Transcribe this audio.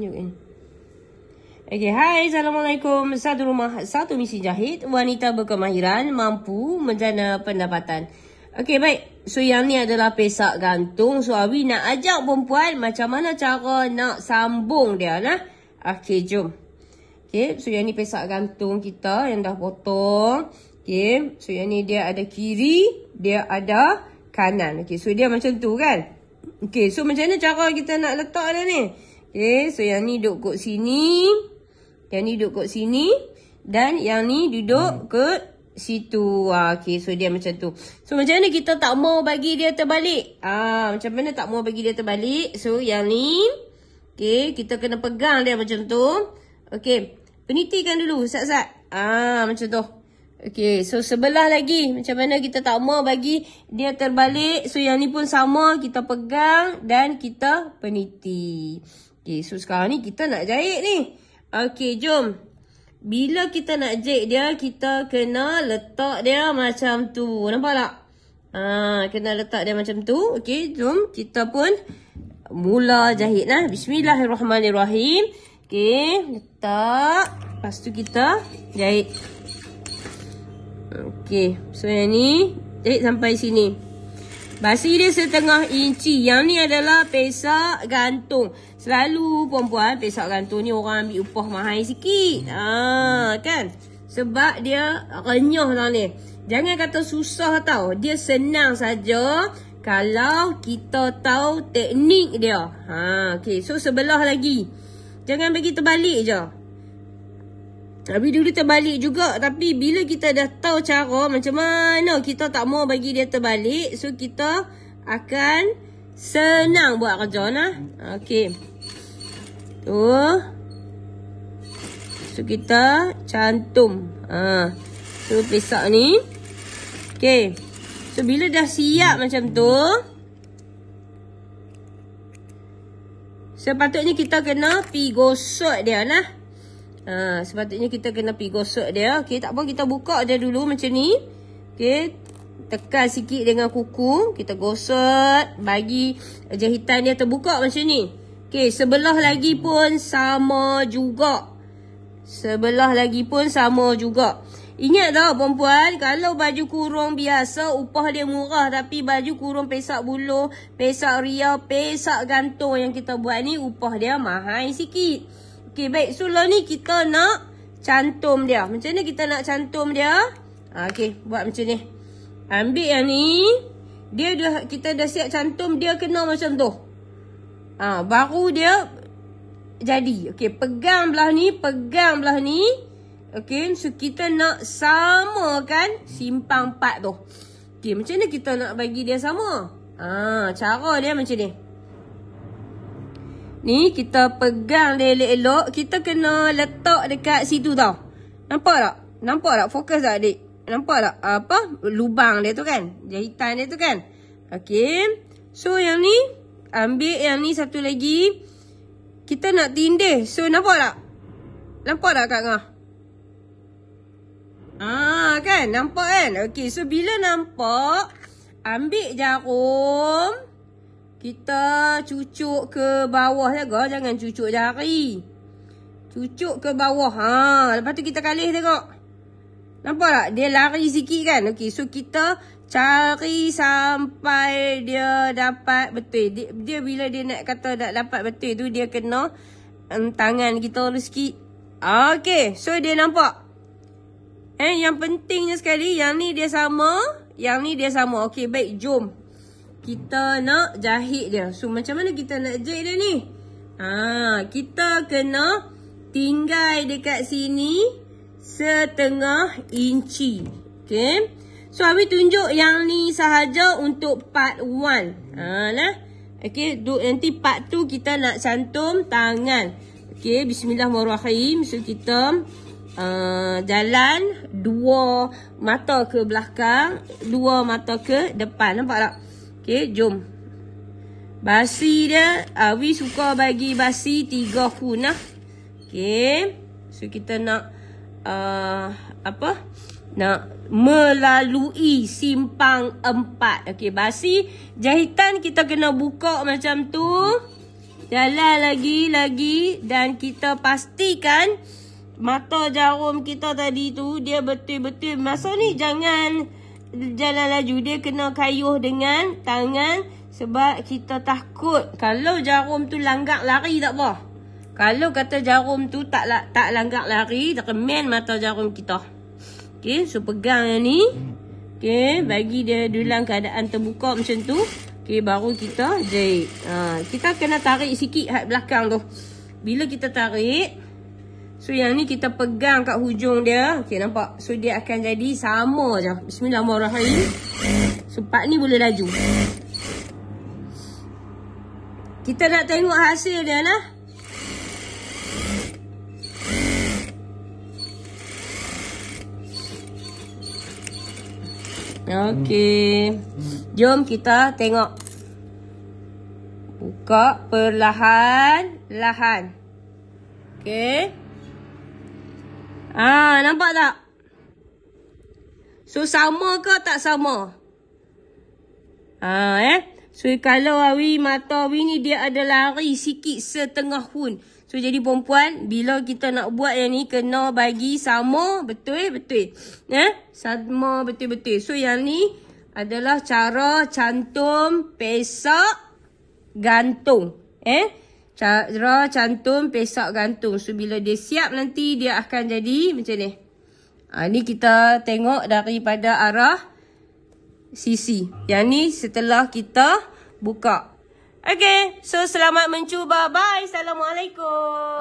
Newton. Okay, hai, Assalamualaikum. Satu rumah, satu misi jahit. Wanita berkemahiran mampu menjana pendapatan. Okay, baik. So, yang ni adalah pesak gantung. So, Abi nak ajak perempuan macam mana cara nak sambung dia, nah? Okay, jom. Okay, so yang ni pesak gantung kita yang dah potong. Okay, so yang ni dia ada kiri, dia ada kanan. Okay, so dia macam tu kan? Okay, so macam mana cara kita nak letak dia ni? Okay, so yang ni duduk kot sini. Yang ni duduk kot sini. Dan yang ni duduk hmm. ke situ. Ha, ah, okay, so dia macam tu. So macam mana kita tak mau bagi dia terbalik? Ah, Macam mana tak mau bagi dia terbalik? So yang ni, okay, kita kena pegang dia macam tu. Okay, penitikan dulu, sat-sat. Ah, macam tu. Okay, so sebelah lagi. Macam mana kita tak mau bagi dia terbalik? So yang ni pun sama, kita pegang dan kita peniti. Okay. Okay, so sekarang ni kita nak jahit ni. Okay, jom. Bila kita nak jahit dia, kita kena letak dia macam tu. Nampak tak? Ha, kena letak dia macam tu. Okay, jom. Kita pun mula jahit lah. Bismillahirrahmanirrahim. Okay, letak. Lepas tu kita jahit. Okay, so yang ni jahit sampai sini. Basi dia setengah inci. Yang ni adalah pesak gantung. Selalu perempuan pesak gantung ni orang ambil upah mahal sikit. Ha, kan? Sebab dia renyah lah ni. Jangan kata susah tau. Dia senang saja kalau kita tahu teknik dia. Ha, okay. So sebelah lagi. Jangan bagi terbalik je. Tapi dulu terbalik juga Tapi bila kita dah tahu cara Macam mana kita tak mau bagi dia terbalik So kita akan Senang buat kerja nah. Okay Tu So kita cantum ha. So pesak ni Okay So bila dah siap macam tu Sepatutnya kita kena pi gosok dia lah. Ha, sepatutnya kita kena pergi gosok dia. Okey, tak apa. Kita buka dia dulu macam ni. Okey. Tekan sikit dengan kuku. Kita gosok. Bagi jahitan dia terbuka macam ni. Okey, sebelah lagi pun sama juga. Sebelah lagi pun sama juga. Ingat tau perempuan, kalau baju kurung biasa, upah dia murah. Tapi baju kurung pesak bulu, pesak ria, pesak gantung yang kita buat ni, upah dia mahal sikit. Okey, baik. So, lah ni kita nak cantum dia. Macam ni kita nak cantum dia? Ah, okay, buat macam ni. Ambil yang ni. Dia dah, kita dah siap cantum, dia kena macam tu. Ha, baru dia jadi. Okey, pegang belah ni, pegang belah ni. Okey, so kita nak kan, simpang 4 tu. Okey, macam ni kita nak bagi dia sama? Ha, cara dia macam ni. Ni kita pegang dia elok-elok. Kita kena letak dekat situ tau. Nampak tak? Nampak tak? Fokus tak adik? Nampak tak? Apa? Lubang dia tu kan? Jahitan dia tu kan? Okay. So yang ni. Ambil yang ni satu lagi. Kita nak tindih. So nampak tak? Nampak tak Kak Ngah? Ah kan? Nampak kan? Okay. So bila nampak. Ambil jarum. Jarum. Kita cucuk ke bawah jaga. Jangan cucuk jari. Cucuk ke bawah. Ha. Lepas tu kita kalih tengok. Nampak tak? Dia lari sikit kan? Okay. So kita cari sampai dia dapat betul. Dia, dia bila dia nak kata tak dapat betul tu. Dia kena um, tangan kita lu sikit. Okay. So dia nampak. Eh, yang pentingnya sekali. Yang ni dia sama. Yang ni dia sama. Okay. Baik. Jom. Jom kita nak jahit dia. So macam mana kita nak jahit dia ni? Ha, kita kena tinggai dekat sini setengah inci. Okay. So Abi tunjuk yang ni sahaja untuk part 1. Ha, nah. Okay, do, nanti part tu kita nak santum tangan. Okay, bismillahirrahmanirrahim. So kita uh, jalan dua mata ke belakang, dua mata ke depan. Nampak tak? Okay, jom. Basi dia, Awi ah, suka bagi basi tiga kunah. Okay. So, kita nak, uh, apa? Nak melalui simpang empat. Okay, basi jahitan kita kena buka macam tu. Jalan lagi, lagi. Dan kita pastikan mata jarum kita tadi tu, dia betul-betul. Masa ni jangan jalan laju dia kena kayuh dengan tangan sebab kita takut kalau jarum tu langgar lari tak apa. Kalau kata jarum tu tak la, tak langgar lari, tak remen mata jarum kita. Okey, so pegang yang ni. Okey, bagi dia dalam keadaan terbuka macam tu. Okey, baru kita jahit. Ha, kita kena tarik sikit hat belakang tu. Bila kita tarik, So yang ni kita pegang kat hujung dia. Okey nampak. So dia akan jadi sama je. Bismillahirrahmanirrahim. Sepat ni boleh laju. Kita nak tengok hasil dia lah. Okey. Jom kita tengok. Buka perlahan-lahan. Okay. Ah, nampak tak? So, sama ke tak sama? Ah, eh? So, kalau awi mata awi ni dia ada lari sikit setengah pun. So, jadi perempuan, bila kita nak buat yang ni, kena bagi sama betul-betul. Eh? Sama betul-betul. So, yang ni adalah cara cantum pesak gantung. Eh? Cara cantum pesak gantung. So, bila dia siap nanti dia akan jadi macam ni. Ha, ni kita tengok daripada arah sisi. Yang ni setelah kita buka. Okay. So, selamat mencuba. Bye. Assalamualaikum.